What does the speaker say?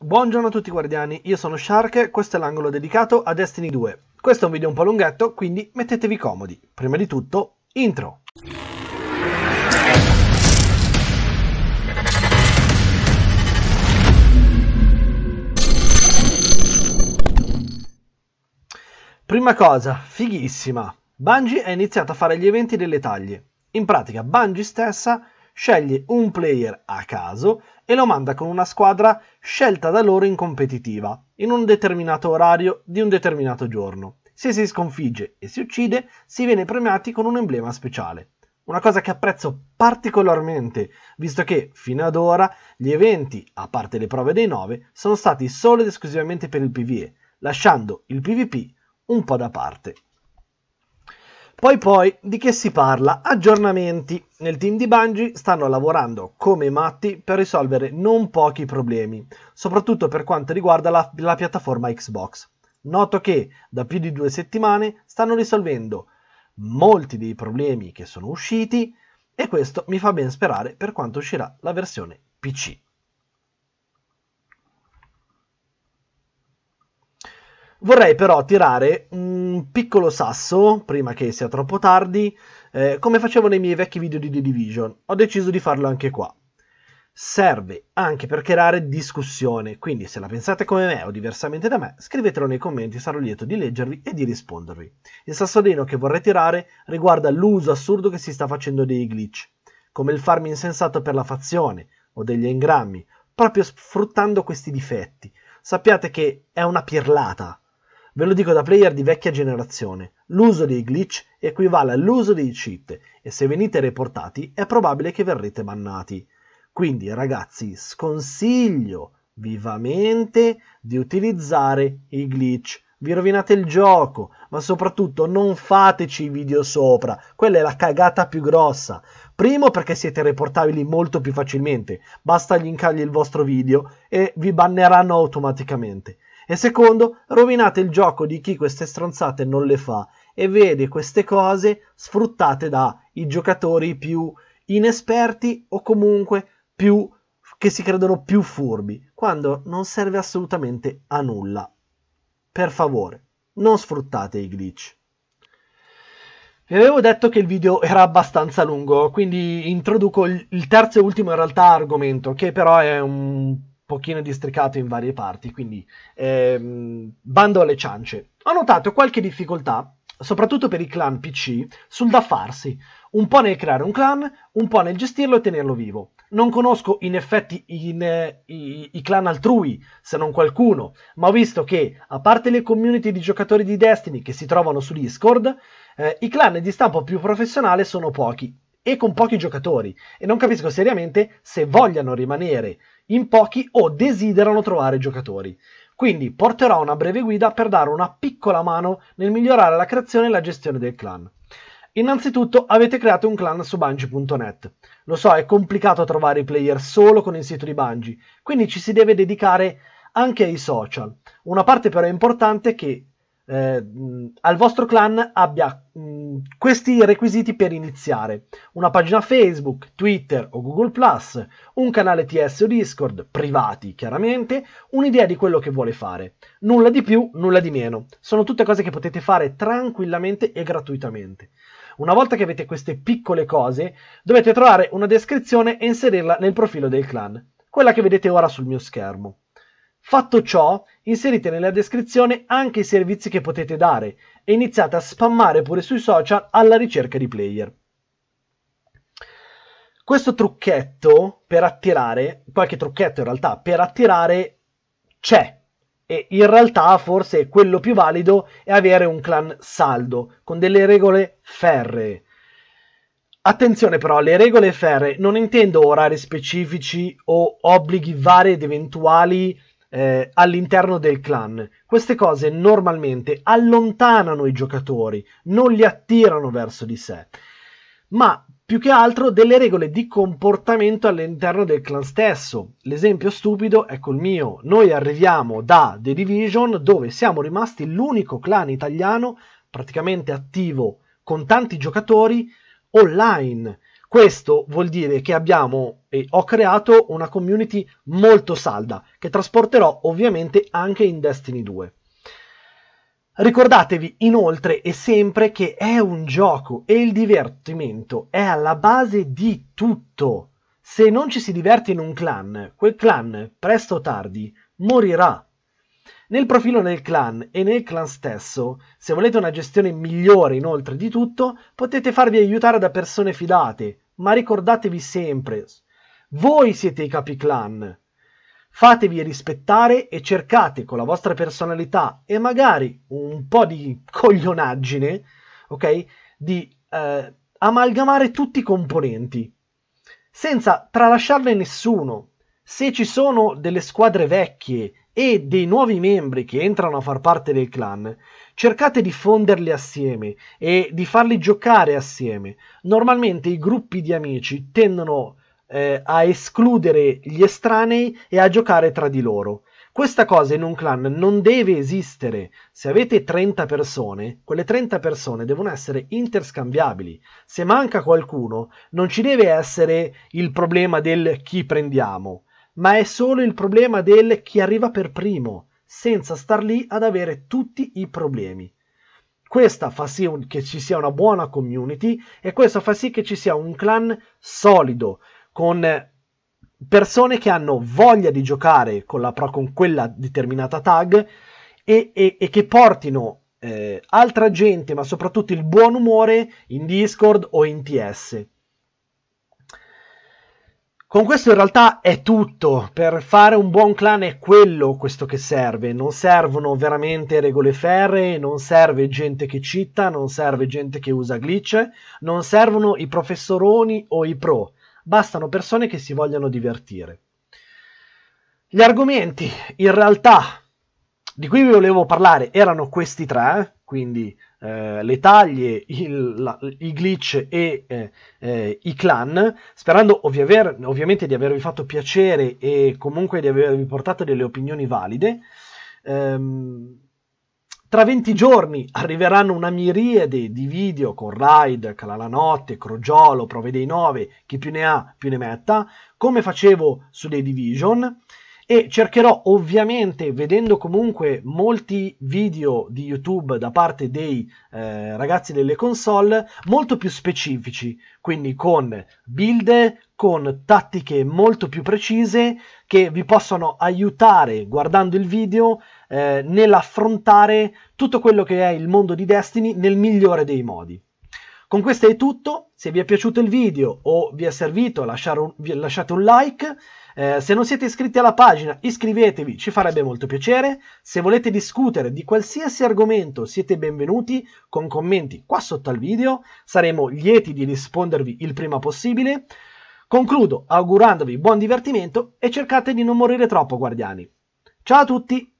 Buongiorno a tutti guardiani, io sono Shark, questo è l'angolo dedicato a Destiny 2. Questo è un video un po' lunghetto, quindi mettetevi comodi. Prima di tutto, intro! Prima cosa, fighissima, Bungie ha iniziato a fare gli eventi delle taglie. In pratica Bungie stessa sceglie un player a caso e lo manda con una squadra scelta da loro in competitiva, in un determinato orario di un determinato giorno. Se si sconfigge e si uccide, si viene premiati con un emblema speciale. Una cosa che apprezzo particolarmente, visto che fino ad ora gli eventi, a parte le prove dei 9, sono stati solo ed esclusivamente per il PvE, lasciando il PvP un po' da parte. Poi poi di che si parla? Aggiornamenti. Nel team di Bungie stanno lavorando come matti per risolvere non pochi problemi, soprattutto per quanto riguarda la, la piattaforma Xbox. Noto che da più di due settimane stanno risolvendo molti dei problemi che sono usciti e questo mi fa ben sperare per quanto uscirà la versione PC. Vorrei però tirare un piccolo sasso, prima che sia troppo tardi, eh, come facevo nei miei vecchi video di The Division. Ho deciso di farlo anche qua. Serve anche per creare discussione, quindi se la pensate come me o diversamente da me, scrivetelo nei commenti, sarò lieto di leggervi e di rispondervi. Il sassolino che vorrei tirare riguarda l'uso assurdo che si sta facendo dei glitch, come il farm insensato per la fazione o degli engrammi, proprio sfruttando questi difetti. Sappiate che è una pirlata Ve lo dico da player di vecchia generazione, l'uso dei glitch equivale all'uso dei cheat e se venite reportati è probabile che verrete bannati. Quindi ragazzi sconsiglio vivamente di utilizzare i glitch. Vi rovinate il gioco, ma soprattutto non fateci i video sopra. Quella è la cagata più grossa. Primo perché siete reportabili molto più facilmente, basta gli incagli il vostro video e vi banneranno automaticamente. E secondo, rovinate il gioco di chi queste stronzate non le fa e vede queste cose sfruttate dai giocatori più inesperti o comunque più che si credono più furbi, quando non serve assolutamente a nulla. Per favore, non sfruttate i glitch. Vi avevo detto che il video era abbastanza lungo, quindi introduco il terzo e ultimo in realtà argomento, che però è un pochino districato in varie parti, quindi ehm, bando alle ciance. Ho notato qualche difficoltà, soprattutto per i clan PC, sul da farsi, un po' nel creare un clan, un po' nel gestirlo e tenerlo vivo. Non conosco in effetti in, eh, i, i, clan altrui, se non qualcuno, ma ho visto che, a parte le community di giocatori di Destiny che si trovano su Discord, eh, i clan di stampo più professionale sono pochi e con pochi giocatori e non capisco seriamente se vogliano rimanere in pochi o desiderano trovare giocatori. Quindi porterò una breve guida per dare una piccola mano nel migliorare la creazione e la gestione del clan. Innanzitutto avete creato un clan su Bungie.net. Lo so, è complicato trovare i player solo con il sito di Bungie, quindi ci si deve dedicare anche ai social. Una parte però importante è che eh, al vostro clan abbia mh, questi requisiti per iniziare. Una pagina Facebook, Twitter o Google ⁇ un canale TS o Discord, privati chiaramente, un'idea di quello che vuole fare. Nulla di più, nulla di meno. Sono tutte cose che potete fare tranquillamente e gratuitamente. Una volta che avete queste piccole cose, dovete trovare una descrizione e inserirla nel profilo del clan, quella che vedete ora sul mio schermo. Fatto ciò, inserite nella descrizione anche i servizi che potete dare e iniziate a spammare pure sui social alla ricerca di player. Questo trucchetto per attirare, qualche trucchetto in realtà per attirare c'è e in realtà forse quello più valido è avere un clan saldo con delle regole ferree. Attenzione però, le regole ferree non intendo orari specifici o obblighi vari ed eventuali eh, all'interno del clan. Queste cose normalmente allontanano i giocatori, non li attirano verso di sé, ma più che altro delle regole di comportamento all'interno del clan stesso. L'esempio stupido è col mio. Noi arriviamo da The Division dove siamo rimasti l'unico clan italiano praticamente attivo con tanti giocatori online questo vuol dire che abbiamo e ho creato una community molto salda che trasporterò ovviamente anche in Destiny 2. Ricordatevi inoltre e sempre che è un gioco e il divertimento è alla base di tutto. Se non ci si diverte in un clan, quel clan, presto o tardi, morirà. Nel profilo nel clan e nel clan stesso, se volete una gestione migliore inoltre di tutto, potete farvi aiutare da persone fidate, ma ricordatevi sempre, voi siete i capi clan. Fatevi rispettare e cercate con la vostra personalità e magari un po' di coglionaggine, ok? Di eh, amalgamare tutti i componenti, senza tralasciarne nessuno, se ci sono delle squadre vecchie e dei nuovi membri che entrano a far parte del clan, cercate di fonderli assieme e di farli giocare assieme. Normalmente i gruppi di amici tendono eh, a escludere gli estranei e a giocare tra di loro. Questa cosa in un clan non deve esistere. Se avete 30 persone, quelle 30 persone devono essere interscambiabili. Se manca qualcuno, non ci deve essere il problema del chi prendiamo ma è solo il problema del chi arriva per primo, senza star lì ad avere tutti i problemi. Questa fa sì che ci sia una buona community e questo fa sì che ci sia un clan solido, con persone che hanno voglia di giocare con, la, con quella determinata tag e, e, e che portino eh, altra gente, ma soprattutto il buon umore in Discord o in TS. Con questo in realtà è tutto, per fare un buon clan è quello questo che serve, non servono veramente regole ferree, non serve gente che citta, non serve gente che usa glitch, non servono i professoroni o i pro, bastano persone che si vogliano divertire. Gli argomenti in realtà di cui vi volevo parlare erano questi tre, eh? quindi eh, le taglie, il, la, i glitch e eh, eh i clan, sperando ovvi ovviamente di avervi fatto piacere e comunque di avervi portato delle opinioni valide. Ehm, tra 20 giorni arriveranno una miriade di video con Raid, Calalanotte, Crogiolo, Prove dei 9, chi più ne ha più ne metta, come facevo su The Division e cercherò ovviamente vedendo comunque molti video di YouTube da parte dei eh, ragazzi delle console molto più specifici, quindi con build, con tattiche molto più precise che vi possono aiutare guardando il video eh, nell'affrontare tutto quello che è il mondo di Destiny nel migliore dei modi. Con questo è tutto, se vi è piaciuto il video o vi è servito lasciate un like, eh, se non siete iscritti alla pagina, iscrivetevi, ci farebbe molto piacere. Se volete discutere di qualsiasi argomento, siete benvenuti con commenti qua sotto al video. Saremo lieti di rispondervi il prima possibile. Concludo augurandovi buon divertimento e cercate di non morire troppo, guardiani. Ciao a tutti!